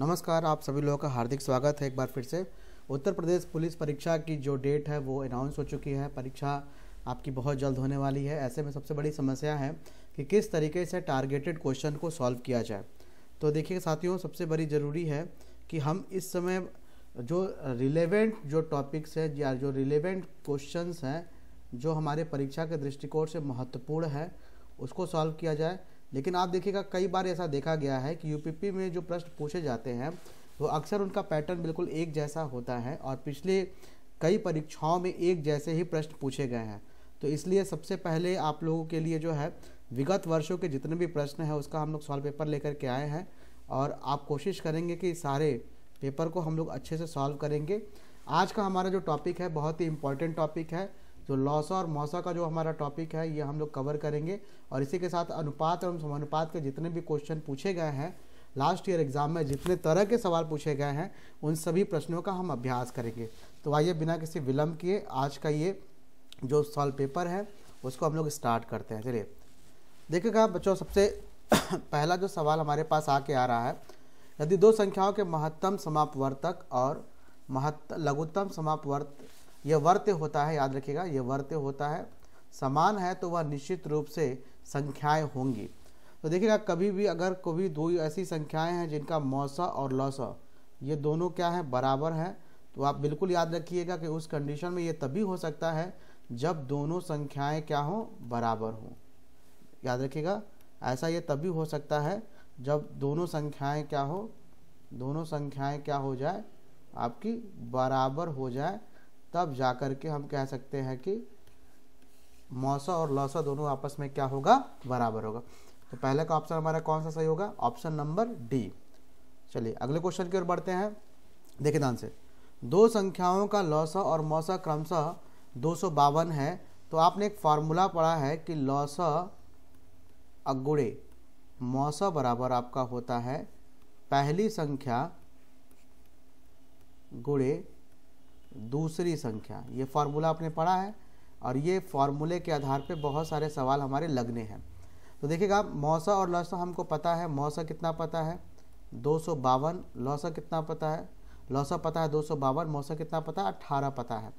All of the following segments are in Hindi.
नमस्कार आप सभी लोगों का हार्दिक स्वागत है एक बार फिर से उत्तर प्रदेश पुलिस परीक्षा की जो डेट है वो अनाउंस हो चुकी है परीक्षा आपकी बहुत जल्द होने वाली है ऐसे में सबसे बड़ी समस्या है कि किस तरीके से टारगेटेड क्वेश्चन को सॉल्व किया जाए तो देखिए साथियों सबसे बड़ी ज़रूरी है कि हम इस समय जो रिलेवेंट जो टॉपिक्स हैं या जो रिलेवेंट क्वेश्चंस हैं जो हमारे परीक्षा के दृष्टिकोण से महत्वपूर्ण है उसको सॉल्व किया जाए लेकिन आप देखिएगा कई बार ऐसा देखा गया है कि यूपीपी में जो प्रश्न पूछे जाते हैं वो अक्सर उनका पैटर्न बिल्कुल एक जैसा होता है और पिछले कई परीक्षाओं में एक जैसे ही प्रश्न पूछे गए हैं तो इसलिए सबसे पहले आप लोगों के लिए जो है विगत वर्षों के जितने भी प्रश्न हैं उसका हम लोग सॉल्व पेपर लेकर के आए हैं और आप कोशिश करेंगे कि सारे पेपर को हम लोग अच्छे से सॉल्व करेंगे आज का हमारा जो टॉपिक है बहुत ही इम्पॉर्टेंट टॉपिक है जो लॉसा और मौसा का जो हमारा टॉपिक है ये हम लोग कवर करेंगे और इसी के साथ अनुपात और समानुपात के जितने भी क्वेश्चन पूछे गए हैं लास्ट ईयर एग्जाम में जितने तरह के सवाल पूछे गए हैं उन सभी प्रश्नों का हम अभ्यास करेंगे तो आइए बिना किसी विलंब किए आज का ये जो सॉल्व पेपर है उसको हम लोग स्टार्ट करते हैं चलिए देखिएगा बच्चों सबसे पहला जो सवाल हमारे पास आके आ रहा है यदि दो संख्याओं के महत्तम समापवर्तक और महत्त लघुत्तम समापवर्त यह वर्त्य होता है याद रखिएगा यह वर्त्य होता है समान है तो वह निश्चित रूप से संख्याएं होंगी तो देखिएगा कभी भी अगर कभी दो ऐसी संख्याएं हैं जिनका मौस और लौस ये दोनों क्या है बराबर है तो आप बिल्कुल याद रखिएगा कि उस कंडीशन में ये तभी हो सकता है जब दोनों संख्याएं क्या हों बराबर हों याद रखिएगा ऐसा ये तभी हो सकता है जब दोनों संख्याएं क्या हो दोनों संख्याएं क्या हो जाए आपकी बराबर हो जाए तब जा कर के हम कह सकते हैं कि मौसा और लौसा दोनों आपस में क्या होगा बराबर होगा तो पहले का ऑप्शन हमारा कौन सा सही होगा ऑप्शन नंबर डी चलिए अगले क्वेश्चन की ओर बढ़ते हैं देखिए ध्यान से दो संख्याओं का लौसा और मौसा क्रमशः दो है तो आपने एक फार्मूला पढ़ा है कि लौसा अगुड़े मौसा बराबर आपका होता है पहली संख्या गुड़े दूसरी संख्या ये फार्मूला आपने पढ़ा है और ये फार्मूले के आधार पे बहुत सारे सवाल हमारे लगने हैं तो देखिएगा मौसा और लौसा हमको पता है मौसा कितना पता है दो सौ बावन लौसा कितना पता है लौसा पता है दो सौ बावन मौसा कितना पता है अट्ठारह पता है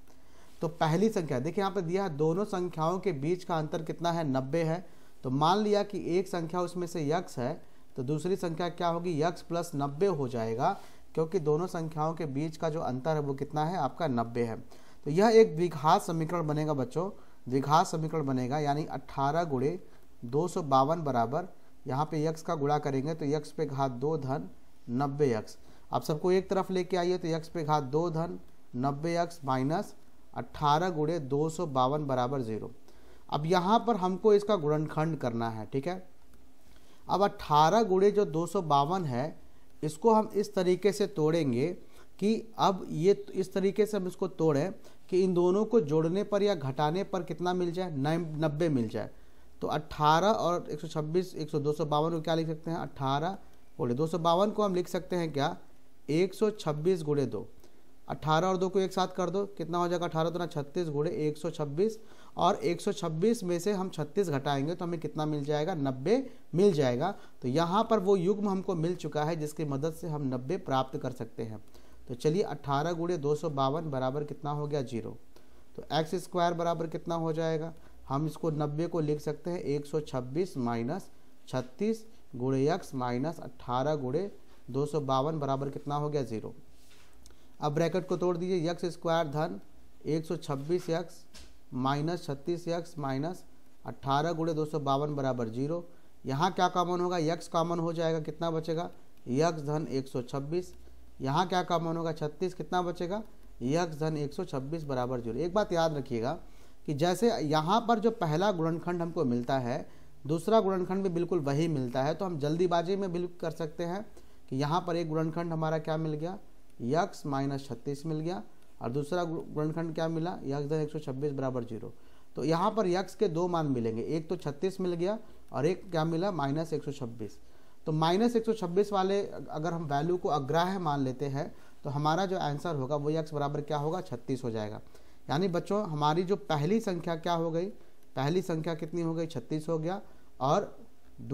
तो पहली संख्या देखिए यहाँ पर दिया है दोनों संख्याओं के बीच का अंतर कितना है नब्बे है तो मान लिया कि एक संख्या उसमें से यक्स है तो दूसरी संख्या क्या होगी यक्स प्लस नब्बे हो जाएगा क्योंकि दोनों संख्याओं के बीच का जो अंतर है वो कितना है आपका नब्बे है तो यह एक द्विघात समीकरण बनेगा बच्चों द्विघात समीकरण बनेगा यानी अट्ठारह गुड़े दो सौ बावन बराबर यहाँ पे यक्स का गुड़ा करेंगे तो यक्स पे घात दो धन नब्बे यक्स आप सबको एक तरफ लेके आइए तो यक्स पे घात दो धन नब्बे यक्स माइनस अट्ठारह गुड़े दो सौ बावन बराबर ज़ीरो अब यहाँ पर हमको इसका गुणनखंड करना है ठीक है अब अट्ठारह गुड़े जो दो सौ बावन है इसको हम इस तरीके से तोड़ेंगे कि अब ये तो इस तरीके से हम इसको तोड़ें कि इन दोनों को जोड़ने पर या घटाने पर कितना मिल जाए नब्बे मिल जाए तो 18 और 126 सौ दो को क्या लिख सकते हैं 18 गुड़े दो को हम लिख सकते हैं क्या 126 गुड़े दो अट्ठारह और दो को एक साथ कर दो कितना हो जाएगा अठारह ना छत्तीस घोड़े एक सौ छब्बीस और एक सौ छब्बीस में से हम छत्तीस घटाएंगे तो हमें कितना मिल जाएगा नब्बे मिल जाएगा तो यहाँ पर वो युग्म हमको मिल चुका है जिसकी मदद से हम नब्बे प्राप्त कर सकते हैं तो चलिए अट्ठारह गुड़े दो सौ बावन बराबर कितना हो गया जीरो तो एक्स स्क्वायर बराबर कितना हो जाएगा हम इसको नब्बे को लिख सकते हैं एक सौ छब्बीस माइनस छत्तीस गुड़े यक्स माइनस अट्ठारह गुड़े दो सौ बावन बराबर कितना हो गया ज़ीरो अब ब्रैकेट को तोड़ दीजिए यक्स स्क्वायर धन एक सौ छब्बीस यक्स माइनस छत्तीस यक्स माइनस अट्ठारह गुड़े दो सौ बावन बराबर जीरो यहाँ क्या कॉमन होगा यक्स कॉमन हो जाएगा कितना बचेगा यक्स धन एक सौ छब्बीस यहाँ क्या कॉमन होगा छत्तीस कितना बचेगा यक्स धन एक सौ छब्बीस बराबर जीरो एक बात याद रखिएगा कि जैसे यहाँ पर जो पहला गुणनखंड हमको मिलता है दूसरा गुणनखंड भी बिल्कुल वही मिलता है तो हम जल्दीबाजी में बिल्कुल कर सकते हैं कि यहाँ पर एक गुणनखंड हमारा क्या मिल गया यक्स माइनस छत्तीस मिल गया और दूसरा गुणनखंड क्या मिला यक्स दस एक सौ छब्बीस बराबर जीरो तो यहाँ पर यक्स के दो मान मिलेंगे एक तो छत्तीस मिल गया और एक क्या मिला माइनस एक सौ छब्बीस तो माइनस एक सौ छब्बीस वाले अगर हम वैल्यू को अग्राह्य मान लेते हैं तो हमारा जो आंसर होगा वो यक्स बराबर क्या होगा छत्तीस हो जाएगा यानी बच्चों हमारी जो पहली संख्या क्या हो गई पहली संख्या कितनी हो गई छत्तीस हो गया और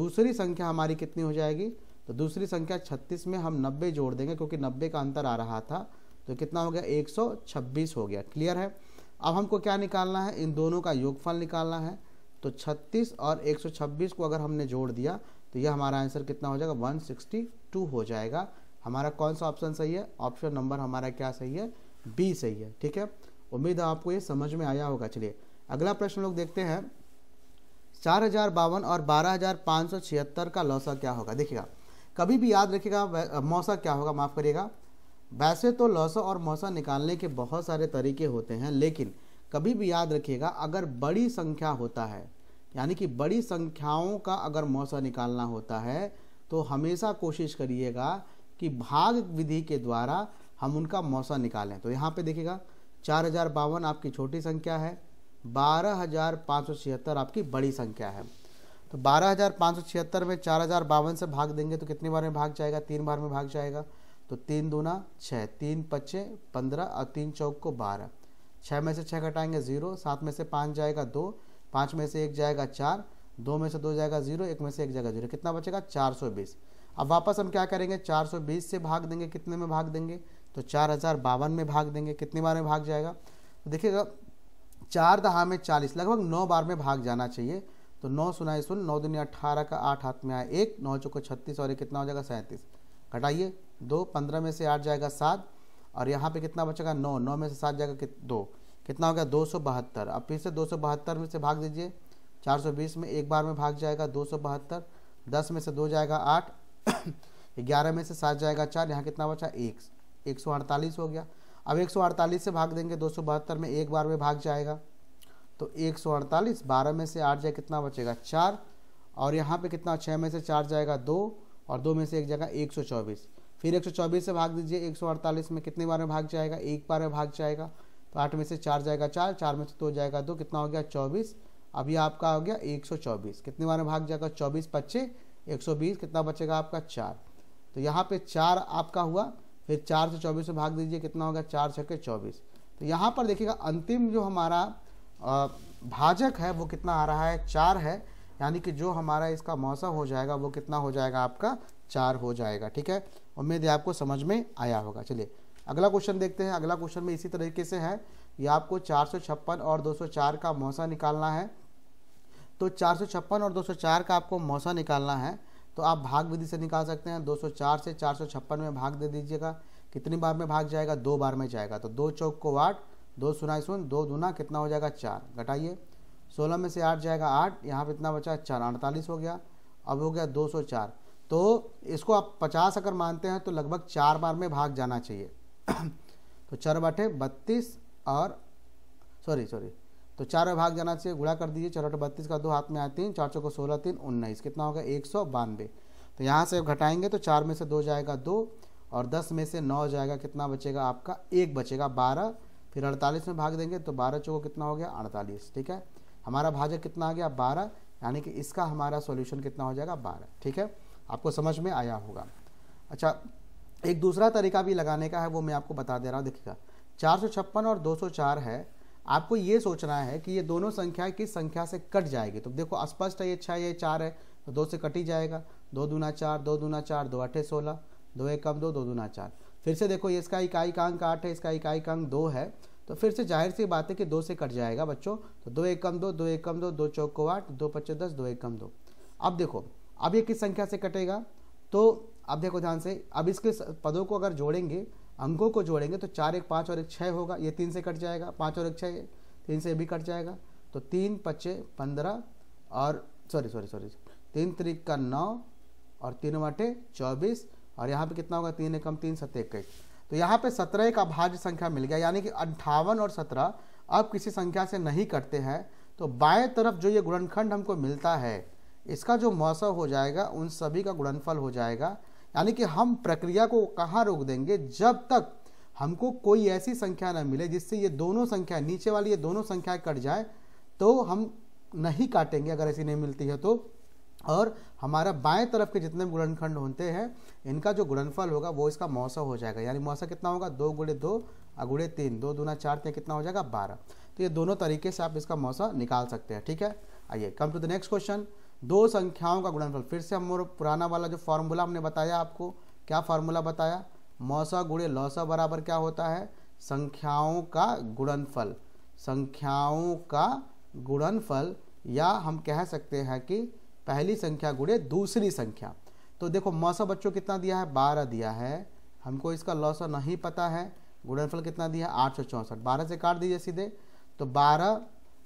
दूसरी संख्या हमारी कितनी हो जाएगी तो दूसरी संख्या 36 में हम 90 जोड़ देंगे क्योंकि 90 का अंतर आ रहा था तो कितना हो गया 126 हो गया क्लियर है अब हमको क्या निकालना है इन दोनों का योगफल निकालना है तो 36 और 126 को अगर हमने जोड़ दिया तो यह हमारा आंसर कितना हो जाएगा 162 हो जाएगा हमारा कौन सा ऑप्शन सही है ऑप्शन नंबर हमारा क्या सही है बी सही है ठीक है उम्मीद है आपको ये समझ में आया होगा चलिए अगला प्रश्न लोग देखते हैं चार हजार बावन और बारह हजार पाँच सौ छिहत्तर का लौसा क्या होगा देखिएगा कभी भी याद रखिएगा मौसा क्या होगा माफ़ करिएगा वैसे तो लौसा और मौसा निकालने के बहुत सारे तरीके होते हैं लेकिन कभी भी याद रखिएगा अगर बड़ी संख्या होता है यानी कि बड़ी संख्याओं का अगर मौसा निकालना होता है तो हमेशा कोशिश करिएगा कि भाग विधि के द्वारा हम उनका मौसा निकालें तो यहाँ पे देखिएगा चार हज़ार बावन आपकी छोटी संख्या है बारह हज़ार पाँच सौ छिहत्तर आपकी बड़ी संख्या है तो बारह हज़ार पाँच सौ छिहत्तर में चार हज़ार बावन से भाग देंगे तो कितनी बार में भाग जाएगा तीन बार में भाग जाएगा तो तीन दूना छः तीन पच्चे पंद्रह और तीन चौक को बारह छः में से छः घटाएंगे ज़ीरो सात में से पाँच जाएगा दो पाँच में से एक जाएगा चार दो में से दो जाएगा ज़ीरो एक में से एक जाएगा ज़ीरो कितना बचेगा चार सौ बीस अब वापस हम क्या करेंगे चार सौ बीस से भाग देंगे कितने में भाग देंगे तो चार हज़ार बावन में भाग देंगे कितनी बार में भाग जाएगा तो देखिएगा चार दहा में चालीस लगभग नौ बार में भाग जाना चाहिए तो नौ सुनाई सुन नौ दुनिया अठारह का आठ हाथ में आया एक नौ चौको छत्तीस और ये कितना हो जाएगा सैंतीस घटाइए दो पंद्रह में से आठ जाएगा सात और यहाँ पे कितना बचेगा नौ नौ में से सात जाएगा कित दो कितना हो गया दो सौ बहत्तर अब फिर से दो सौ बहत्तर में से भाग दीजिए चार सौ बीस में एक बार में भाग जाएगा दो सौ बहत्तर दस में से दो जाएगा आठ ग्यारह में से सात जाएगा चार यहाँ कितना बचा एक एक सौ अड़तालीस हो गया अब एक सौ अड़तालीस से भाग देंगे दो सौ बहत्तर में एक बार में भाग जाएगा तो एक सौ अड़तालीस बारह में से आठ जाए कितना बचेगा चार और यहाँ पे कितना छः में से चार जाएगा दो और दो में से एक जाएगा एक सौ चौबीस फिर एक सौ चौबीस से भाग दीजिए एक सौ अड़तालीस में कितने बार में भाग जाएगा एक बार में भाग जाएगा तो आठ में से चार जाएगा चार चार में से दो जाएगा दो कितना हो गया चौबीस अभी आपका हो गया एक सौ चौबीस कितने बार में भाग जाएगा चौबीस पच्चीस एक सौ बीस कितना बचेगा आपका चार तो यहाँ पर चार आपका हुआ फिर चार से चौबीस में भाग दीजिए कितना होगा चार छक्के चौबीस तो यहाँ पर देखिएगा अंतिम जो हमारा भाजक है वो कितना आ रहा है चार है यानी कि जो हमारा इसका मौसम हो जाएगा वो कितना हो जाएगा आपका चार हो जाएगा ठीक है उम्मीद है आपको समझ में आया होगा चलिए अगला क्वेश्चन देखते हैं अगला क्वेश्चन में इसी तरीके से है ये आपको चार और 204 का मौसा निकालना है तो चार और 204 का आपको मौसा निकालना है तो आप भाग विधि से निकाल सकते हैं 204 से चार में भाग दे दीजिएगा कितनी बार में भाग जाएगा दो बार में जाएगा तो दो चौक को आठ दो सुनाई सुन दो दूना कितना हो जाएगा चार घटाइए सोलह में से आठ जाएगा आठ यहाँ पे इतना बचा चार अड़तालीस हो गया अब हो गया दो सौ चार तो इसको आप पचास अगर मानते हैं तो लगभग चार बार में भाग जाना चाहिए तो चार बटे बत्तीस और सॉरी सॉरी तो चार में भाग जाना चाहिए गुड़ा कर दीजिए चार बटे बत्तीस का दो हाथ में आए तीन चार चौको सोलह तीन उन्नीस कितना होगा एक सौ बानवे तो यहाँ से घटाएंगे तो चार में से दो जाएगा दो और दस में से नौ जाएगा कितना बचेगा आपका एक बचेगा बारह फिर अड़तालीस में भाग देंगे तो बारह चौको कितना हो गया अड़तालीस ठीक है हमारा भाजक कितना आ गया बारह यानी कि इसका हमारा सॉल्यूशन कितना हो जाएगा बारह ठीक है आपको समझ में आया होगा अच्छा एक दूसरा तरीका भी लगाने का है वो मैं आपको बता दे रहा हूँ देखिएगा चार और चार है आपको ये सोचना है कि ये दोनों संख्या किस संख्या से कट जाएगी तो देखो स्पष्ट है ये छः ये चार है तो दो से कट ही जाएगा दो दूना चार दो दूना चार दो अठे सोलह दो एक कम दो दो दूना चार फिर से देखो इसका इकाई का अंक आठ है इसका इकाई का अंक दो है तो फिर से जाहिर सी बात है कि दो से कट जाएगा बच्चों तो दो एक कम दो दो एक कम दो दो चौक को आठ दो पच्चीस दस दो एक कम दो अब देखो अब ये किस संख्या से कटेगा तो अब देखो ध्यान से अब इसके पदों को अगर जोड़ेंगे अंकों को जोड़ेंगे तो चार एक पाँच और एक छः होगा ये तीन से कट जाएगा पाँच और एक छः तीन से भी कट जाएगा तो तीन पच्चे पंद्रह और सॉरी सॉरी सॉरी तीन तरीक का नौ और तीन वाटे चौबीस और यहाँ पे कितना होगा तीन एकम तीन सत्य इक्कीस तो यहाँ पे सत्रह का भाज्य संख्या मिल गया यानी कि अंठावन और सत्रह अब किसी संख्या से नहीं कटते हैं तो बाएं तरफ जो ये गुणनखंड हमको मिलता है इसका जो मौसम हो जाएगा उन सभी का गुणनफल हो जाएगा यानी कि हम प्रक्रिया को कहाँ रोक देंगे जब तक हमको कोई ऐसी संख्या ना मिले जिससे ये दोनों संख्या नीचे वाली ये दोनों संख्याएं कट जाए तो हम नहीं काटेंगे अगर ऐसी नहीं मिलती है तो और हमारा बाएं तरफ के जितने भी गुणनखंड होते हैं इनका जो गुणनफल होगा वो इसका मौसम हो जाएगा यानी मौसम कितना होगा दो गुड़े दो अगुड़े तीन दो दूना चार तीन कितना हो जाएगा बारह तो ये दोनों तरीके से आप इसका मौसम निकाल सकते हैं ठीक है आइए come to the next question दो संख्याओं का गुणनफल फिर से हम पुराना वाला जो फार्मूला हमने बताया आपको क्या फार्मूला बताया मौसा गुड़े लौसा बराबर क्या होता है संख्याओं का गुणनफल संख्याओं का गुणनफल या हम कह सकते हैं कि पहली संख्या गुड़े दूसरी संख्या तो देखो मौसम बच्चों कितना दिया है बारह दिया है हमको इसका लॉस नहीं पता है गुणनफल कितना दिया है आठ सौ चौंसठ बारह से काट दीजिए सीधे तो बारह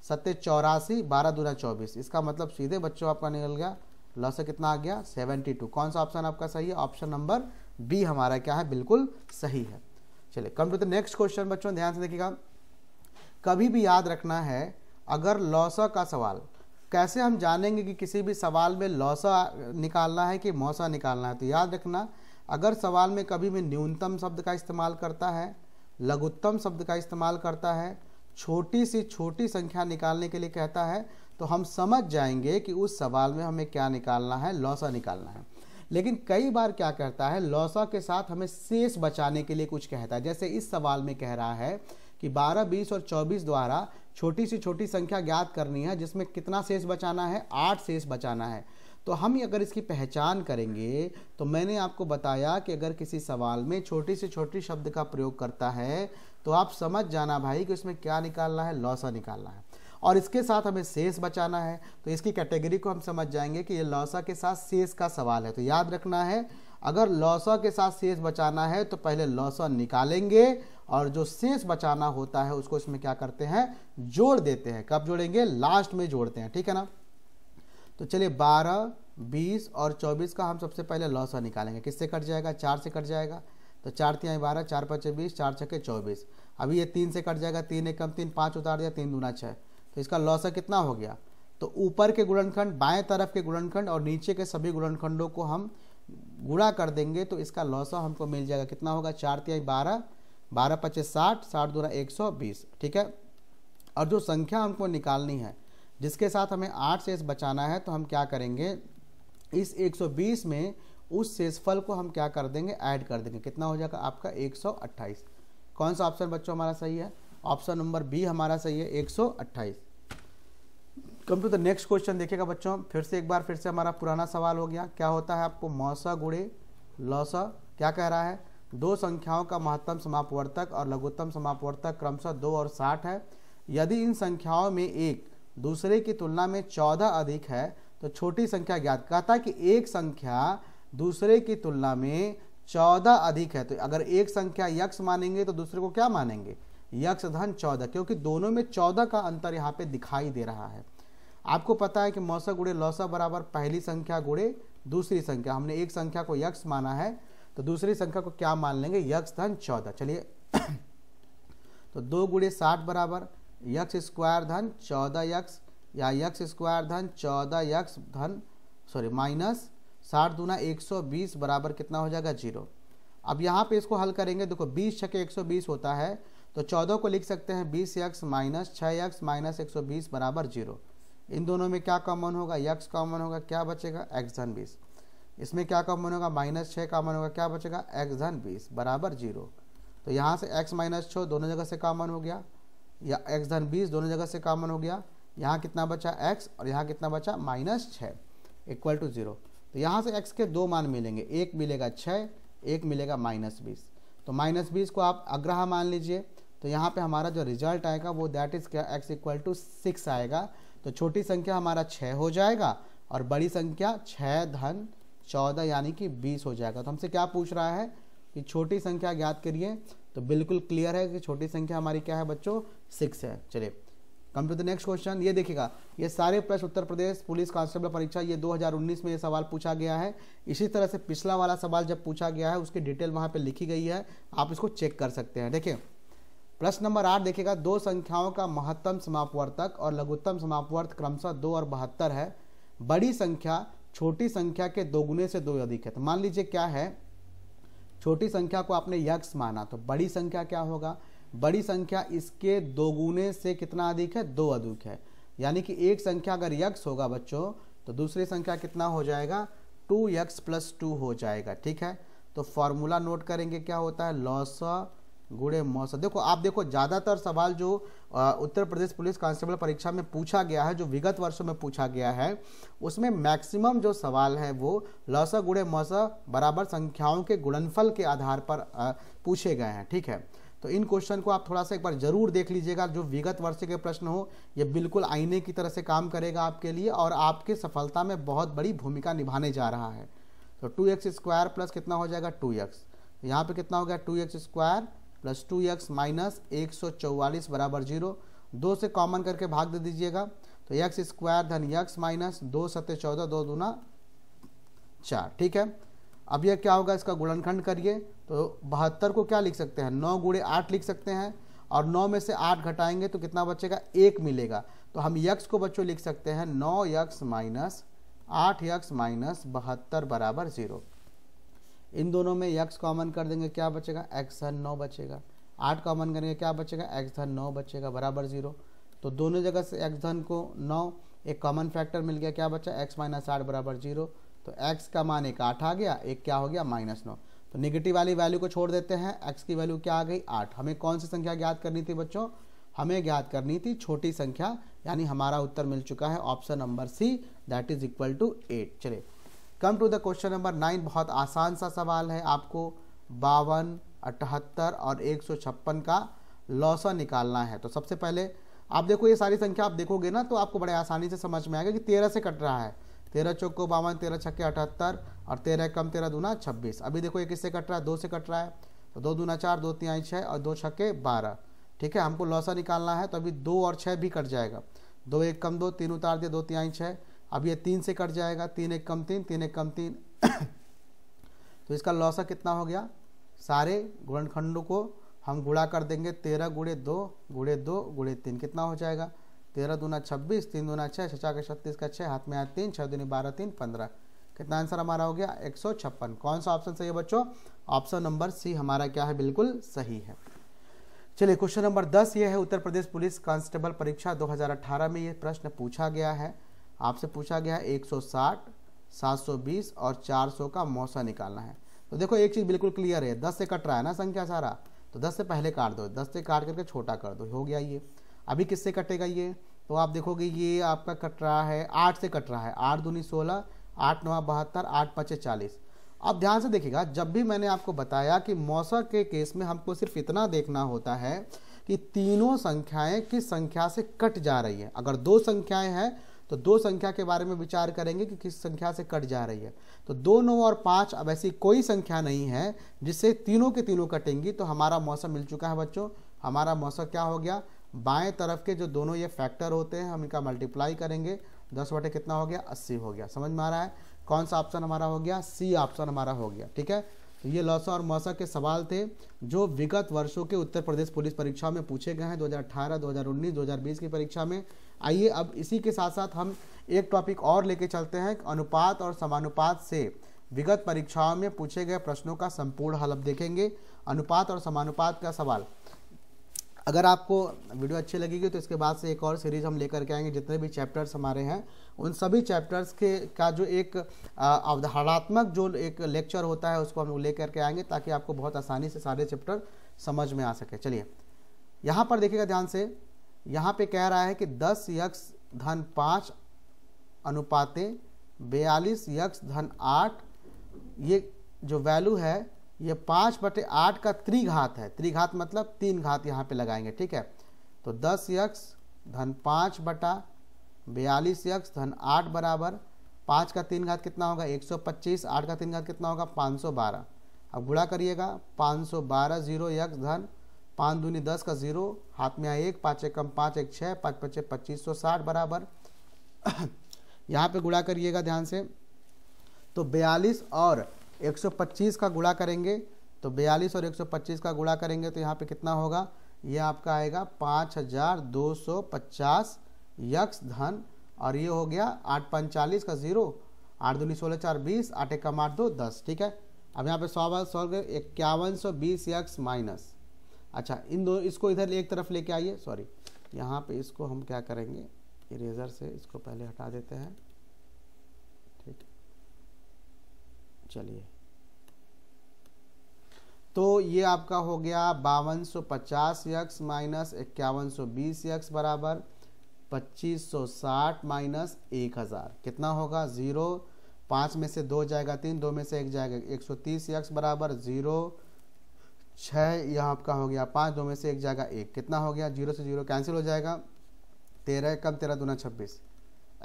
सत्य चौरासी बारह दूना चौबीस इसका मतलब सीधे बच्चों आपका निकल गया लॉस कितना आ गया सेवेंटी टू कौन सा ऑप्शन आपका सही है ऑप्शन नंबर बी हमारा क्या है बिल्कुल सही है चलिए come to the next question बच्चों ध्यान से देखिएगा कभी भी याद रखना है अगर लॉस का सवाल कैसे हम जानेंगे कि किसी भी सवाल में लौसा निकालना है कि मौसा निकालना है तो याद रखना अगर सवाल में कभी भी न्यूनतम शब्द का इस्तेमाल करता है लघुत्तम शब्द का इस्तेमाल करता है छोटी सी छोटी संख्या निकालने के लिए कहता है तो हम समझ जाएंगे कि उस सवाल में हमें क्या निकालना है लौसा निकालना है लेकिन कई बार क्या करता है लौसा के साथ हमें शेष बचाने के लिए कुछ कहता है जैसे इस सवाल में कह रहा है कि 12, 20 और 24 द्वारा छोटी सी छोटी संख्या ज्ञात करनी है जिसमें कितना शेष बचाना है आठ शेष बचाना है तो हम अगर इसकी पहचान करेंगे तो मैंने आपको बताया कि अगर किसी सवाल में छोटी से छोटी शब्द का प्रयोग करता है तो आप समझ जाना भाई कि उसमें क्या निकालना है लौसा निकालना है और इसके साथ हमें शेष बचाना है तो इसकी कैटेगरी को हम समझ जाएंगे कि ये लौसा के साथ शेष का सवाल है तो याद रखना है अगर लौसा के साथ शेष बचाना है तो पहले लौसा निकालेंगे और जो शेष बचाना होता है उसको इसमें क्या करते हैं जोड़ देते हैं कब जोड़ेंगे लास्ट में जोड़ते हैं ठीक है ना तो चलिए बारह बीस और चौबीस का हम सबसे पहले लॉसा निकालेंगे किससे कट जाएगा चार से कट जाएगा तो चार तिहाई बारह चार पाँच बीस चार छके चौबीस अभी ये तीन से कट जाएगा तीन एक कम तीन पाँच उतार दिया तीन दूना छः तो इसका लॉसा कितना हो गया तो ऊपर के गुणनखंड बाएं तरफ के गुणनखंड और नीचे के सभी गुणनखंडों को हम गुणा कर देंगे तो इसका लॉसा हमको मिल जाएगा कितना होगा चार तिहाई बारह बारह पच्चीस साठ साठ दूरा एक सौ बीस ठीक है और जो संख्या हमको निकालनी है जिसके साथ हमें आठ शेष बचाना है तो हम क्या करेंगे इस एक सौ बीस में उस शेषफल को हम क्या कर देंगे ऐड कर देंगे कितना हो जाएगा आपका एक सौ अट्ठाईस कौन सा ऑप्शन बच्चों हमारा सही है ऑप्शन नंबर बी हमारा सही है एक come to the next question देखिएगा बच्चों फिर से एक बार फिर से हमारा पुराना सवाल हो गया क्या होता है आपको मौसा गुड़े लौसा क्या कह रहा है दो संख्याओं का महत्तम समापवर्तक और लघुत्तम समापवर्तक क्रमशः दो और साठ है यदि इन संख्याओं में एक दूसरे की तुलना में चौदह अधिक है तो छोटी संख्या ज्ञात कहता है कि एक संख्या दूसरे की तुलना में चौदह अधिक है तो अगर एक संख्या यक्ष मानेंगे तो दूसरे को क्या मानेंगे यक्ष धन चौदह क्योंकि दोनों में चौदह का अंतर यहाँ पे दिखाई दे रहा है आपको पता है कि मौसा गुड़े लौसा बराबर पहली संख्या गुड़े दूसरी संख्या हमने एक संख्या को यक्ष माना है तो दूसरी संख्या को क्या मान लेंगे यक्ष धन चौदह चलिए तो दो गुड़े साठ बराबर यक्ष स्क्वायर धन चौदह यक्ष या यक्ष स्क्वायर धन चौदह यक्ष धन सॉरी माइनस साठ दूना एक सौ बीस बराबर कितना हो जाएगा जीरो अब यहाँ पे इसको हल करेंगे देखो बीस छके एक सौ बीस होता है तो चौदह को लिख सकते हैं बीस यक्स माइनस छः यक्स माइनस एक सौ बीस बराबर जीरो इन दोनों में क्या कॉमन होगा यक्स कॉमन होगा क्या बचेगा एक्स धन बीस इसमें क्या कॉमन होगा माइनस छः कॉमन होगा क्या बचेगा एक्स धन बीस बराबर जीरो तो यहाँ से एक्स माइनस छः दोनों जगह से कॉमन हो गया या एक्स धन बीस दोनों जगह से कॉमन हो गया यहाँ कितना बचा एक्स और यहाँ कितना बचा माइनस छः इक्वल टू ज़ीरो तो यहाँ से एक्स के दो मान मिलेंगे एक मिलेगा छः एक मिलेगा माइनस बीस तो माइनस बीस को आप अग्रह मान लीजिए तो यहाँ पे हमारा जो रिजल्ट आएगा वो दैट इज़ क्या एक्स इक्वल टू सिक्स आएगा तो छोटी संख्या हमारा छः हो जाएगा और बड़ी संख्या छः धन चौदह यानी कि बीस हो जाएगा तो हमसे क्या पूछ रहा है कि छोटी संख्या ज्ञात करिए तो बिल्कुल क्लियर है कि छोटी संख्या हमारी क्या है बच्चों सिक्स है चलिए come to the next question ये देखिएगा ये सारे प्रश्न उत्तर प्रदेश पुलिस कांस्टेबल परीक्षा ये 2019 में ये सवाल पूछा गया है इसी तरह से पिछला वाला सवाल जब पूछा गया है उसकी डिटेल वहाँ पे लिखी गई है आप इसको चेक कर सकते हैं देखिए प्रश्न नंबर आठ देखिएगा दो संख्याओं का महत्तम समापवर्तक और लघुत्तम समापवर्त क्रमशः दो और बहत्तर है बड़ी संख्या छोटी संख्या के दोगुने से दो अधिक है तो मान लीजिए क्या है छोटी संख्या को आपने यक्ष माना तो बड़ी संख्या क्या होगा बड़ी संख्या इसके दोगुने से कितना अधिक है दो अधिक है यानी कि एक संख्या अगर यक्ष होगा बच्चों तो दूसरी संख्या कितना हो जाएगा टू यक्स प्लस टू हो जाएगा ठीक है तो फॉर्मूला नोट करेंगे क्या होता है लॉस गुड़े मौसम देखो आप देखो ज़्यादातर सवाल जो आ, उत्तर प्रदेश पुलिस कांस्टेबल परीक्षा में पूछा गया है जो विगत वर्षों में पूछा गया है उसमें मैक्सिमम जो सवाल है वो लौस गुड़े मौसा बराबर संख्याओं के गुणनफल के आधार पर आ, पूछे गए हैं ठीक है तो इन क्वेश्चन को आप थोड़ा सा एक बार जरूर देख लीजिएगा जो विगत वर्ष के प्रश्न हो ये बिल्कुल आईने की तरह से काम करेगा आपके लिए और आपके सफलता में बहुत बड़ी भूमिका निभाने जा रहा है तो टू एक्स स्क्वायर प्लस कितना हो जाएगा टू एक्स यहाँ पर कितना हो गया two x square plus two x minus एक सौ चौवालीस बराबर जीरो दो से कॉमन करके भाग दे दीजिएगा तो एक्स स्क्वायर धन यक्स माइनस दो सत्य चौदह दो दूना चार ठीक है अब यह क्या होगा इसका गुणनखंड करिए तो बहत्तर को क्या लिख सकते हैं नौ गुड़े आठ लिख सकते हैं और नौ में से आठ घटाएंगे तो कितना बचेगा एक मिलेगा तो हम यक्स को बच्चों लिख सकते हैं नौ यक्स माइनस आठ यक्स माइनस बहत्तर बराबर जीरो इन दोनों में यक्स कॉमन कर देंगे क्या बचेगा एक्स धन नौ बचेगा आठ कॉमन करेंगे क्या बचेगा एक्स धन नौ बचेगा बराबर जीरो तो दोनों जगह से एक्स धन को नौ एक कॉमन फैक्टर मिल गया क्या बचा एक्स माइनस आठ बराबर जीरो तो एक्स का मान एक आठ आ गया एक क्या हो गया माइनस नौ तो निगेटिव वाली वैल्यू को छोड़ देते हैं एक्स की वैल्यू क्या आ गई आठ हमें कौन सी संख्या ज्ञात करनी थी बच्चों हमें ज्ञात करनी थी छोटी संख्या यानी हमारा उत्तर मिल चुका है option number C that is equal to eight चलिए come to the question number nine बहुत आसान सा सवाल है आपको बावन अठहत्तर और एक सौ छप्पन का लौसा निकालना है तो सबसे पहले आप देखो ये सारी संख्या आप देखोगे ना तो आपको बड़े आसानी से समझ में आएगा कि तेरह से कट रहा है तेरह चौको बावन तेरह छक्के अठहत्तर और तेरह कम तेरह दूना छब्बीस अभी देखो ये किससे कट रहा है दो से कट रहा है तो दो दूना चार दो तिहाई छः और दो छक्के बारह ठीक है हमको लौसा निकालना है तो अभी दो और छः भी कट जाएगा दो एक कम दो तीन उतार दिया दो तिहाई छः अब ये तीन से कट जाएगा तीन एक कम तीन तीन एक कम तीन तो इसका लौसा कितना हो गया सारे गुणनखंडों को हम गुड़ा कर देंगे तेरह गुड़े दो गुड़े दो गुड़े तीन कितना हो जाएगा तेरह दूना छब्बीस तीन दूना छः छः के छत्तीस का छः हाथ में आया तीन छः दूनी बारह तीन पंद्रह कितना आंसर हमारा हो गया एक सौ छप्पन कौन सा ऑप्शन सही है बच्चों ऑप्शन नंबर सी हमारा क्या है बिल्कुल सही है चलिए क्वेश्चन नंबर दस ये है उत्तर प्रदेश पुलिस कांस्टेबल परीक्षा दो में ये प्रश्न पूछा गया है आपसे पूछा गया है 160, 720 और 400 का मौसा निकालना है तो देखो एक चीज़ बिल्कुल क्लियर है दस से कट रहा है ना संख्या सारा तो दस से पहले काट दो दस से काट करके छोटा कर दो हो गया ये अभी किससे कटेगा ये तो आप देखोगे ये आपका कट रहा है आठ से कट रहा है आठ दूनी सोलह आठ नवा बहत्तर आठ पचे चालीस अब ध्यान से देखिएगा जब भी मैंने आपको बताया कि मौसा के केस में हमको सिर्फ इतना देखना होता है कि तीनों संख्याएं किस संख्या से कट जा रही है अगर दो संख्याएं हैं तो दो संख्या के बारे में विचार करेंगे कि किस संख्या से कट जा रही है तो दो नौ और पाँच अब ऐसी कोई संख्या नहीं है जिससे तीनों के तीनों कटेंगी तो हमारा मौसम मिल चुका है बच्चों हमारा मौसम क्या हो गया बाएं तरफ के जो दोनों ये फैक्टर होते हैं हम इनका मल्टीप्लाई करेंगे दस बटे कितना हो गया अस्सी हो गया समझ में आ रहा है कौन सा ऑप्शन हमारा हो गया सी ऑप्शन हमारा हो गया ठीक है तो ये लौसा और मौसा के सवाल थे जो विगत वर्षों के उत्तर प्रदेश पुलिस परीक्षा में पूछे गए हैं 2018, 2019, 2020 की परीक्षा में आइए अब इसी के साथ साथ हम एक टॉपिक और लेके चलते हैं अनुपात और समानुपात से विगत परीक्षाओं में पूछे गए प्रश्नों का संपूर्ण हल अब देखेंगे अनुपात और समानुपात का सवाल अगर आपको वीडियो अच्छी लगेगी तो इसके बाद से एक और सीरीज हम लेकर के आएंगे जितने भी चैप्टर्स हमारे हैं उन सभी चैप्टर्स के का जो एक अवधारणात्मक जो एक लेक्चर होता है उसको हम ले लेकर के आएंगे ताकि आपको बहुत आसानी से सारे चैप्टर समझ में आ सके चलिए यहाँ पर देखिएगा ध्यान से यहाँ पे कह रहा है कि दस यक्ष धन पाँच अनुपाते बयालीस यक्ष धन आठ ये जो वैल्यू है ये पाँच बटे आठ का त्रिघात है त्रिघात मतलब तीन घात यहाँ पे लगाएंगे ठीक है तो दस यक्ष धन पाँच बटा बयालीस यक्ष धन आठ बराबर पाँच का तीन घात कितना होगा एक सौ पच्चीस आठ का तीन घात कितना होगा पाँच सौ बारह अब गुड़ा करिएगा पाँच सौ बारह जीरो यक्ष धन पाँच दूनी दस का जीरो हाथ में आए एक पाँच एकम पाँच एक छः पाँच पच्चे पच्चीस सौ साठ बराबर यहाँ पे गुड़ा करिएगा ध्यान से तो बयालीस और एक सौ पच्चीस का गुड़ा करेंगे तो बयालीस और एक सौ पच्चीस का गुड़ा करेंगे तो यहाँ पे कितना होगा ये आपका आएगा पाँच हजार दो सौ पचास यक्स धन और ये हो गया आठ पंचालीस का जीरो आठ दूनी सोलह चार बीस आठ एक कम आठ दो दस ठीक है अब यहाँ पे सौ बार सौ इक्यावन सौ बीस यक्स माइनस अच्छा इन दो इसको इधर एक तरफ लेके आइए सॉरी यहाँ पे इसको हम क्या करेंगे इरेजर से इसको पहले हटा देते हैं ठीक चलिए तो ये आपका हो गया बावन सौ पचास यक्स माइनस इक्यावन सौ बीस यक्स बराबर पच्चीस सौ साठ माइनस एक हज़ार कितना होगा ज़ीरो पाँच में से दो जाएगा तीन दो में से एक जाएगा एक सौ तीस यक्स बराबर ज़ीरो छः यह आपका हो गया पाँच दो में से एक जाएगा एक कितना हो गया जीरो से जीरो कैंसिल हो जाएगा तेरह कम तेरह दूना छब्बीस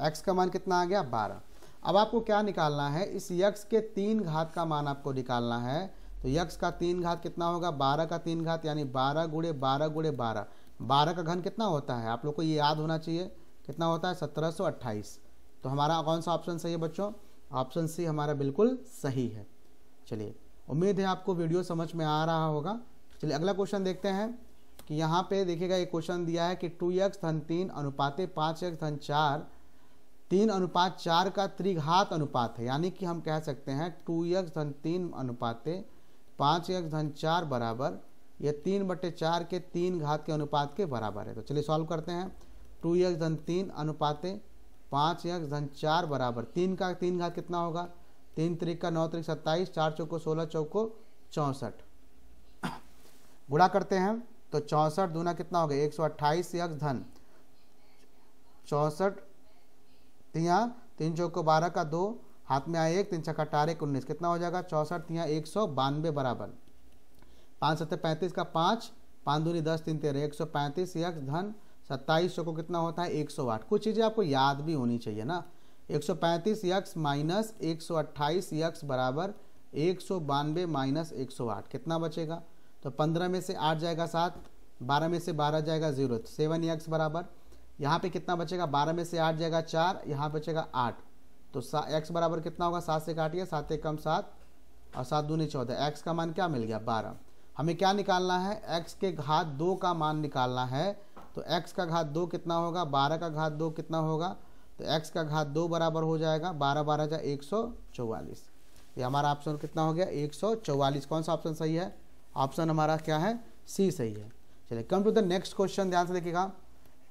एक्स का मान कितना आ गया बारह अब आपको क्या निकालना है इस यक्स के तीन घात का मान आपको निकालना है तो यक्स का तीन घात कितना होगा बारह का तीन घात यानी बारह गुड़े बारह गुड़े बारह बारह का घन कितना होता है आप लोग को ये याद होना चाहिए कितना होता है सत्रह सौ अट्ठाईस तो हमारा कौन सा ऑप्शन सही है बच्चों ऑप्शन सी हमारा बिल्कुल सही है चलिए उम्मीद है आपको वीडियो समझ में आ रहा होगा चलिए अगला क्वेश्चन देखते हैं कि यहाँ पे देखिएगा एक क्वेश्चन दिया है कि टू एक्स धन तीन अनुपाते पाँच एक्स धन चार तीन अनुपात चार का त्रिघात अनुपात है यानी कि हम कह सकते हैं टू एक्स धन तीन अनुपाते पाँच एक्स धन चार बराबर यह तीन बटे चार के तीन घात के अनुपात के बराबर है तो चलिए सॉल्व करते हैं टू एक्स धन तीन अनुपाते पाँच एक्स धन चार बराबर तीन का तीन घात कितना होगा तीन तरीक का नौ तरीक सत्ताईस चार चौको सोलह चौको चौंसठ गुणा करते हैं तो चौंसठ दूना कितना हो गया एक सौ अट्ठाईस यक्ष धन चौंसठ तिया तीन चौको बारह का दो हाथ में आए एक तीन छक्का अठारह उन्नीस कितना हो जाएगा चौंसठ तिया एक सौ बानवे बराबर पाँच सत्तर पैंतीस का पाँच पाँच दूनी दस तीन तेरह एक सौ पैंतीस यक्ष धन सत्ताईस सौ को कितना होता है एक सौ आठ कुछ चीज़ें आपको याद भी होनी चाहिए ना एक सौ पैंतीस यक्स माइनस एक सौ अट्ठाईस यक्स बराबर एक सौ बानवे माइनस एक सौ आठ कितना बचेगा तो पंद्रह में से आठ जाएगा सात बारह में से बारह जाएगा जीरो तो सेवन यक्स बराबर यहाँ पे कितना बचेगा बारह में से आठ जाएगा चार यहाँ बचेगा आठ तो सा एक्स बराबर कितना होगा सात से काटिए सात एक कम सात और सात दूनी चौदह एक्स का मान क्या मिल गया बारह हमें क्या निकालना है एक्स के घात दो का मान निकालना है तो एक्स का घात दो कितना होगा बारह का घात दो कितना होगा तो एक्स का घात दो बराबर हो जाएगा बारह बारह जा एक सौ चौवालीस ये हमारा ऑप्शन कितना हो गया एक सौ चौवालीस कौन सा ऑप्शन सही है ऑप्शन हमारा क्या है सी सही है चलिए come to the next question ध्यान से देखिएगा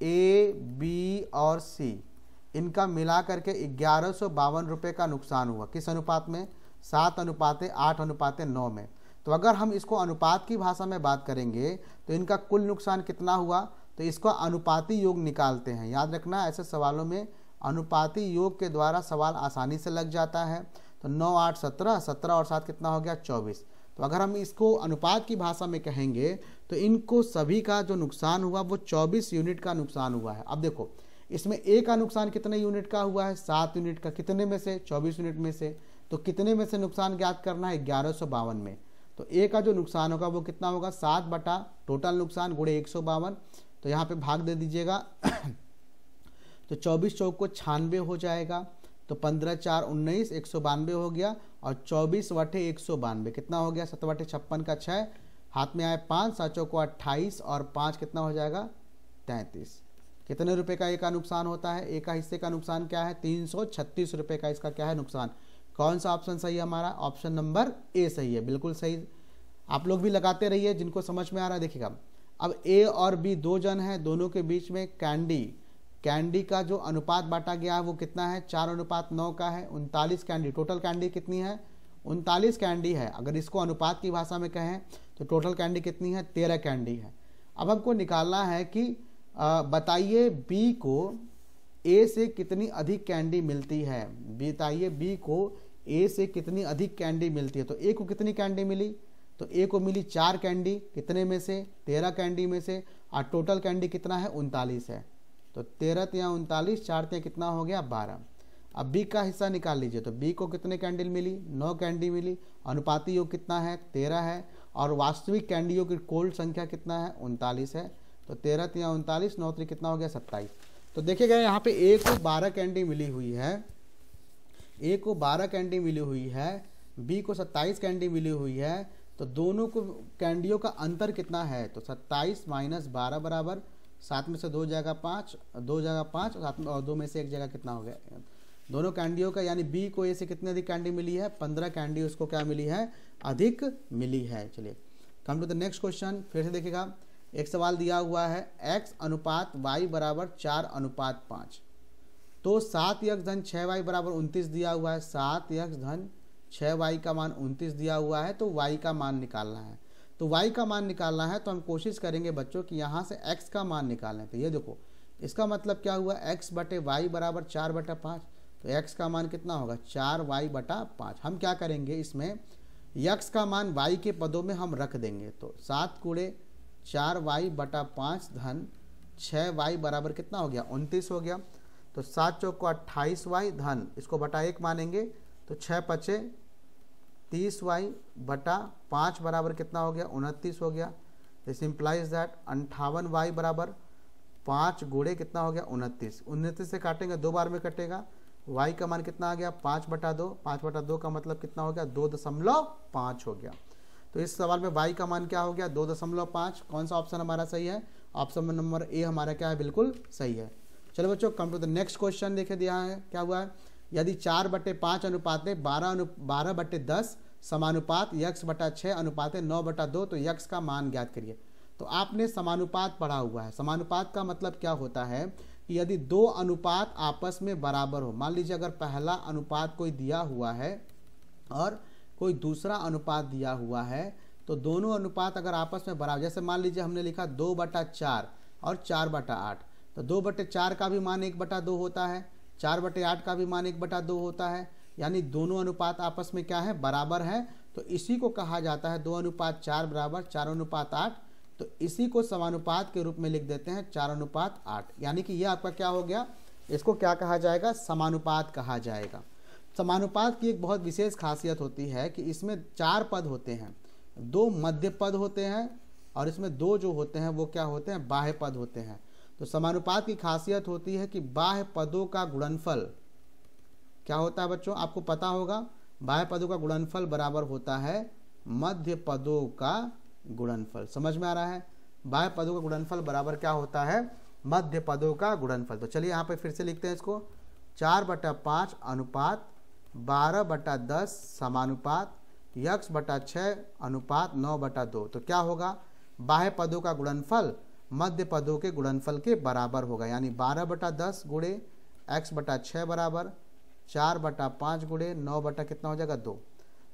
ए बी और सी इनका मिला करके ग्यारह सौ बावन रुपये का नुकसान हुआ किस अनुपात में सात अनुपात आठ अनुपात नौ में तो अगर हम इसको अनुपात की भाषा में बात करेंगे तो इनका कुल नुकसान कितना हुआ तो इसको अनुपाती योग निकालते हैं याद रखना ऐसे सवालों में अनुपाती योग के द्वारा सवाल आसानी से लग जाता है तो नौ आठ सत्रह सत्रह और सात कितना हो गया चौबीस तो अगर हम इसको अनुपात की भाषा में कहेंगे तो इनको सभी का जो नुकसान हुआ वो चौबीस यूनिट का नुकसान हुआ है अब देखो इसमें ए का नुकसान कितने यूनिट का हुआ है सात यूनिट का कितने में से चौबीस यूनिट में से तो कितने में से नुकसान ज्ञात करना है ग्यारह में तो ए का जो नुकसान होगा वो कितना होगा सात बटा टोटल नुकसान गुड़े एक तो यहाँ पे भाग दे दीजिएगा तो चौबीस चौक को छानवे हो जाएगा तो पंद्रह चार उन्नीस एक सौ बानवे हो गया और चौबीस वटे एक सौ बानवे कितना हो गया सत वटे छप्पन का छः हाथ में आए पाँच सात चौक को अट्ठाईस और पाँच कितना हो जाएगा तैंतीस कितने रुपए का एक का नुकसान होता है एक का हिस्से का नुकसान क्या है तीन सौ छत्तीस रुपये का इसका क्या है नुकसान कौन सा ऑप्शन सही है हमारा ऑप्शन नंबर ए सही है बिल्कुल सही आप लोग भी लगाते रहिए जिनको समझ में आ रहा है देखिएगा अब ए और बी दो जन हैं दोनों के बीच में कैंडी कैंडी का जो अनुपात बांटा गया है वो कितना है चार अनुपात नौ का है उनतालीस कैंडी टोटल कैंडी कितनी है उनतालीस कैंडी है अगर इसको अनुपात की भाषा में कहें तो टोटल कैंडी कितनी है तेरह कैंडी है अब हमको निकालना है कि बताइए बी को ए से कितनी अधिक कैंडी मिलती है बताइए बी को ए से कितनी अधिक कैंडी मिलती है तो ए को कितनी कैंडी मिली तो ए को मिली चार कैंडी कितने में से तेरह कैंडी में से और टोटल कैंडी कितना है उनतालीस है तो तेरह तिया उनतालीस चार तिया कितना हो गया बारह अब बी का हिस्सा निकाल लीजिए तो बी को कितने कैंडल मिली नौ कैंडी मिली अनुपाती योग कितना है तेरह है और वास्तविक कैंडियों की कोल्ड संख्या कितना है उनतालीस है तो तेरह तिया उनतालीस नौ त्री कितना हो गया सत्ताईस तो गए यहाँ पे ए को बारह कैंडी मिली हुई है ए को बारह कैंडी मिली हुई है बी को सत्ताईस कैंडी मिली हुई है तो दोनों को कैंडियों का अंतर कितना है तो सत्ताईस माइनस बारह बराबर सात में से दो जगह पाँच दो जगह पाँच और सात में और दो में से एक जगह कितना हो गया दोनों कैंडियों का यानी बी को ए से कितने अधिक कैंडी मिली है पंद्रह कैंडी उसको क्या मिली है अधिक मिली है चलिए come to the next question फिर से देखिएगा एक सवाल दिया हुआ है एक्स अनुपात वाई बराबर चार अनुपात पाँच तो सात यक्ष धन छः वाई बराबर उनतीस दिया हुआ है सात यक्ष धन छः वाई का मान उनतीस दिया हुआ है तो वाई का मान निकालना है तो y का मान निकालना है तो हम कोशिश करेंगे बच्चों कि यहाँ से x का मान निकालें तो ये देखो इसका मतलब क्या हुआ x बटे वाई बराबर चार बटा पाँच तो x का मान कितना होगा चार वाई बटा पाँच हम क्या करेंगे इसमें यक्स का मान y के पदों में हम रख देंगे तो सात कूड़े चार वाई बटा पाँच धन छः वाई बराबर कितना हो गया उनतीस हो गया तो सात चौक को अट्ठाईस वाई धन इसको बटा एक मानेंगे तो छः पचे तीस वाई बटा पाँच बराबर कितना हो गया उनतीस हो गया दिस इम्प्लाइज दैट अंठावन वाई बराबर पाँच गुड़े कितना हो गया उनतीस उनतीस से काटेंगे दो बार में कटेगा वाई का मान कितना आ गया पाँच बटा दो पाँच बटा दो का मतलब कितना हो गया दो दशमलव पाँच हो गया तो इस सवाल में वाई का मान क्या हो गया दो दशमलव पाँच कौन सा ऑप्शन हमारा सही है ऑप्शन नंबर ए हमारा क्या है बिल्कुल सही है चलो बच्चों come to the next question देखे दिया है क्या हुआ है यदि चार बटे पाँच अनुपातें बारह अनु बारह बटे दस समानुपात यक्स बटा छः अनुपातें नौ बटा दो तो यक्स का मान ज्ञात करिए तो आपने समानुपात पढ़ा हुआ है समानुपात का मतलब क्या होता है कि यदि दो अनुपात आपस में बराबर हो मान लीजिए अगर पहला अनुपात कोई दिया हुआ है और कोई दूसरा अनुपात दिया हुआ है तो दोनों अनुपात अगर आपस में बराबर जैसे मान लीजिए हमने लिखा दो बटा चार और चार बटा आठ तो दो बटे चार का भी मान एक बटा दो होता है चार बटे आठ का भी मान एक बटा दो होता है यानी दोनों अनुपात आपस में क्या है बराबर है तो इसी को कहा जाता है दो अनुपात चार बराबर चार अनुपात आठ तो इसी को समानुपात के रूप में लिख देते हैं चार अनुपात आठ यानी कि यह आपका क्या हो गया इसको क्या कहा जाएगा समानुपात कहा जाएगा समानुपात की एक बहुत विशेष खासियत होती है कि इसमें चार पद होते हैं दो मध्य पद होते हैं और इसमें दो जो होते हैं वो क्या होते हैं बाह्य पद होते हैं तो समानुपात की खासियत होती है कि बाह्य पदों का गुणनफल क्या होता है बच्चों आपको पता होगा बाह्य पदों का गुणनफल बराबर होता है मध्य पदों का गुणनफल समझ में आ रहा है बाह्य पदों का गुणनफल बराबर क्या होता है मध्य पदों का गुणनफल तो चलिए यहाँ पर फिर से लिखते हैं इसको चार बटा पाँच अनुपात बारह बटा दस समानुपात यक्स बटा छः अनुपात नौ बटा दो तो क्या होगा बाह्य पदों का गुणनफल मध्य पदों के गुणनफल के बराबर होगा यानी बारह बटा दस गुड़े एक्स बटा छः बराबर चार बटा पाँच गुड़े नौ बटा कितना हो जाएगा दो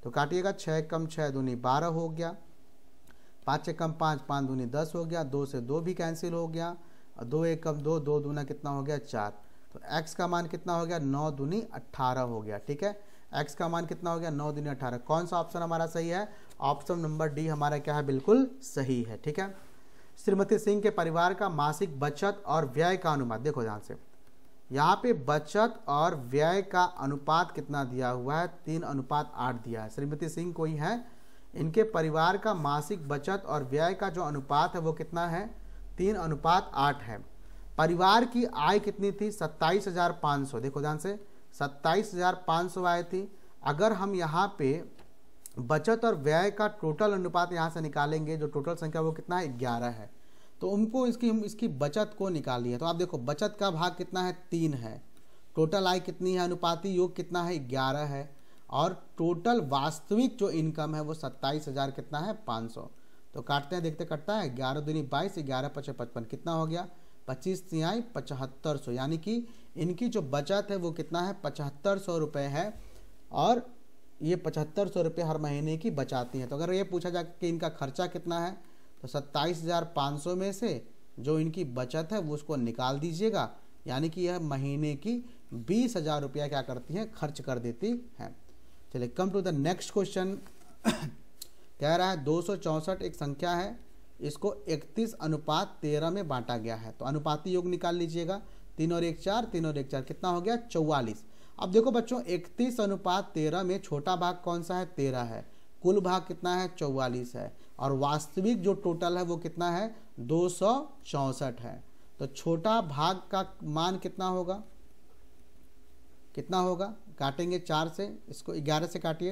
तो काटिएगा छः कम छः दूनी बारह हो गया पाँच एक कम पाँच पाँच दूनी दस हो गया दो से दो भी कैंसिल हो गया और दो एक कम दो दो दूना कितना हो गया चार तो एक्स का मान कितना हो गया नौ दूनी अट्ठारह हो गया ठीक है एक्स का मान कितना हो गया नौ दूनी अट्ठारह कौन सा ऑप्शन हमारा सही है ऑप्शन नंबर डी हमारा क्या है बिल्कुल सही है ठीक है श्रीमती सिंह के परिवार का मासिक बचत और व्यय का अनुपात देखो ध्यान से यहाँ पे बचत और व्यय का अनुपात कितना दिया हुआ है तीन अनुपात आठ दिया है श्रीमती सिंह कोई है इनके परिवार का मासिक बचत और व्यय का जो अनुपात है वो कितना है तीन अनुपात आठ है परिवार की आय कितनी थी सत्ताईस हज़ार पाँच सौ देखो ध्यान से सत्ताईस हज़ार पाँच सौ आय थी अगर हम यहाँ पे बचत और व्यय का टोटल अनुपात यहाँ से निकालेंगे जो टोटल संख्या वो कितना है ग्यारह है तो उनको इसकी इसकी बचत को निकालिए तो आप देखो बचत का भाग कितना है तीन है टोटल आय कितनी है अनुपाती योग कितना है ग्यारह है और टोटल वास्तविक जो इनकम है वो सत्ताईस हज़ार कितना है पाँच सौ तो काटते हैं देखते कटता है ग्यारह दूनी बाईस ग्यारह पचे पचपन कितना हो गया पच्चीस तिहाई पचहत्तर सौ यानी कि इनकी जो बचत है वो कितना है पचहत्तर सौ रुपये है और ये पचहत्तर सौ रुपये हर महीने की बचाती हैं तो अगर ये पूछा जाए कि इनका खर्चा कितना है तो सत्ताईस हज़ार पाँच सौ में से जो इनकी बचत है वो उसको निकाल दीजिएगा यानी कि यह महीने की बीस हज़ार रुपया क्या करती हैं खर्च कर देती हैं चलिए come to the next question कह रहा है दो एक संख्या है इसको इकतीस अनुपात तेरह में बांटा गया है तो अनुपाती योग निकाल लीजिएगा तीन और एक चार तीन और एक चार कितना हो गया चौवालीस अब देखो बच्चों इकतीस अनुपात तेरह में छोटा भाग कौन सा है तेरह है कुल भाग कितना है चौवालीस है और वास्तविक जो टोटल है वो कितना है दो है तो छोटा भाग का मान कितना होगा कितना होगा काटेंगे चार से इसको ग्यारह से काटिए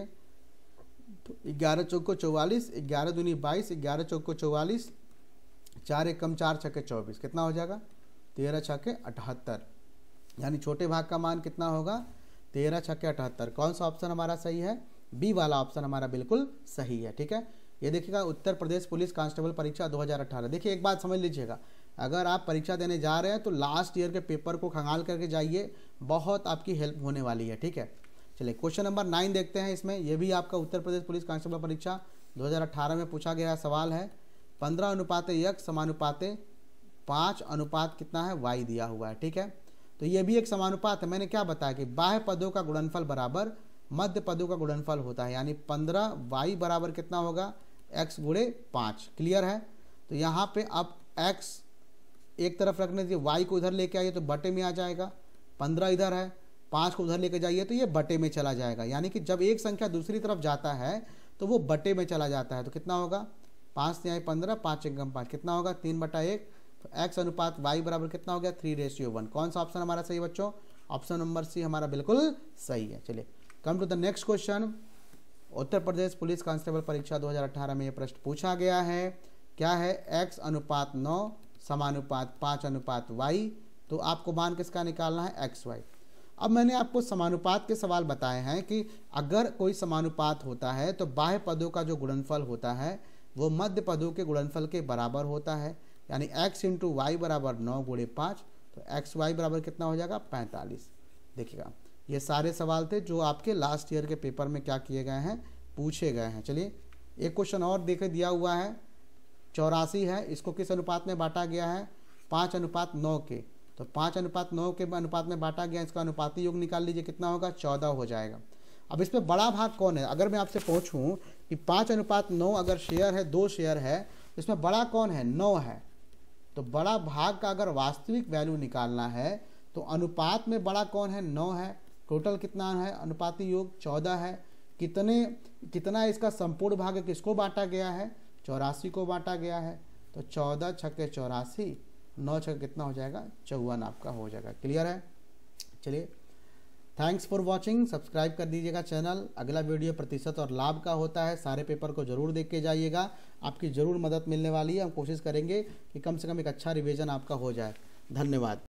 तो ग्यारह चौक को चौवालीस ग्यारह दूनी बाईस ग्यारह चौक को चौवालीस चार एक कम चार छके चौबीस कितना हो जाएगा तेरह छके अठहत्तर यानी छोटे भाग का मान कितना होगा तेरह छक्के अठहत्तर कौन सा ऑप्शन हमारा सही है बी वाला ऑप्शन हमारा बिल्कुल सही है ठीक है ये देखिएगा उत्तर प्रदेश पुलिस कांस्टेबल परीक्षा 2018 देखिए एक बात समझ लीजिएगा अगर आप परीक्षा देने जा रहे हैं तो लास्ट ईयर के पेपर को खंगाल करके जाइए बहुत आपकी हेल्प होने वाली है ठीक है चलिए क्वेश्चन नंबर नाइन देखते हैं इसमें यह भी आपका उत्तर प्रदेश पुलिस कांस्टेबल परीक्षा 2018 में पूछा गया सवाल है पंद्रह अनुपात यक समानुपातें पाँच अनुपात कितना है वाई दिया हुआ है ठीक है तो ये भी एक समानुपात है मैंने क्या बताया कि बाह्य पदों का गुणनफल बराबर मध्य पदों का गुणनफल होता है यानी पंद्रह वाई बराबर कितना होगा एक्स गुड़े पाँच क्लियर है तो यहाँ पे अब एक्स एक तरफ रखने दीजिए वाई को इधर लेके आइए तो बटे में आ जाएगा पंद्रह इधर है पाँच को उधर लेके जाइए तो ये बटे में चला जाएगा यानी कि जब एक संख्या दूसरी तरफ जाता है तो वो बटे में चला जाता है तो कितना होगा पाँच से आए पंद्रह पाँच एक पाँच कितना होगा तीन बटा एक एक्स अनुपात वाई बराबर कितना हो गया थ्री रेशियो वन कौन सा ऑप्शन हमारा सही बच्चों ऑप्शन नंबर सी हमारा बिल्कुल सही है चलिए come to the next question Uttar Pradesh police constable परीक्षा 2018 में यह प्रश्न पूछा गया है क्या है एक्स अनुपात नौ समानुपात पाँच अनुपात वाई तो आपको मान किसका निकालना है एक्स वाई अब मैंने आपको समानुपात के सवाल बताए हैं कि अगर कोई समानुपात होता है तो बाह्य पदों का जो गुणनफल होता है वो मध्य पदों के गुणनफल के बराबर होता है यानी एक्स इंटू वाई बराबर नौ गुड़े पाँच तो एक्स वाई बराबर कितना हो जाएगा पैंतालीस देखिएगा ये सारे सवाल थे जो आपके लास्ट ईयर के पेपर में क्या किए गए हैं पूछे गए हैं चलिए एक क्वेश्चन और देखे दिया हुआ है चौरासी है इसको किस अनुपात में बांटा गया है पाँच अनुपात नौ के तो पाँच अनुपात नौ के अनुपात में बांटा गया इसका अनुपाती योग निकाल लीजिए कितना होगा चौदह हो जाएगा अब इसमें बड़ा भाग कौन है अगर मैं आपसे पूछूँ कि पाँच अनुपात नौ अगर शेयर है दो शेयर है इसमें बड़ा कौन है नौ है तो बड़ा भाग का अगर वास्तविक वैल्यू निकालना है तो अनुपात में बड़ा कौन है नौ है टोटल कितना है अनुपाती योग चौदह है कितने कितना इसका संपूर्ण भाग किसको बांटा गया है चौरासी को बांटा गया है तो चौदह छक्के चौरासी नौ छक्के कितना हो जाएगा चौवन आपका हो जाएगा क्लियर है चलिए थैंक्स फॉर वॉचिंग सब्सक्राइब कर दीजिएगा चैनल अगला वीडियो प्रतिशत और लाभ का होता है सारे पेपर को जरूर देख के जाइएगा आपकी ज़रूर मदद मिलने वाली है हम कोशिश करेंगे कि कम से कम एक अच्छा रिविज़न आपका हो जाए धन्यवाद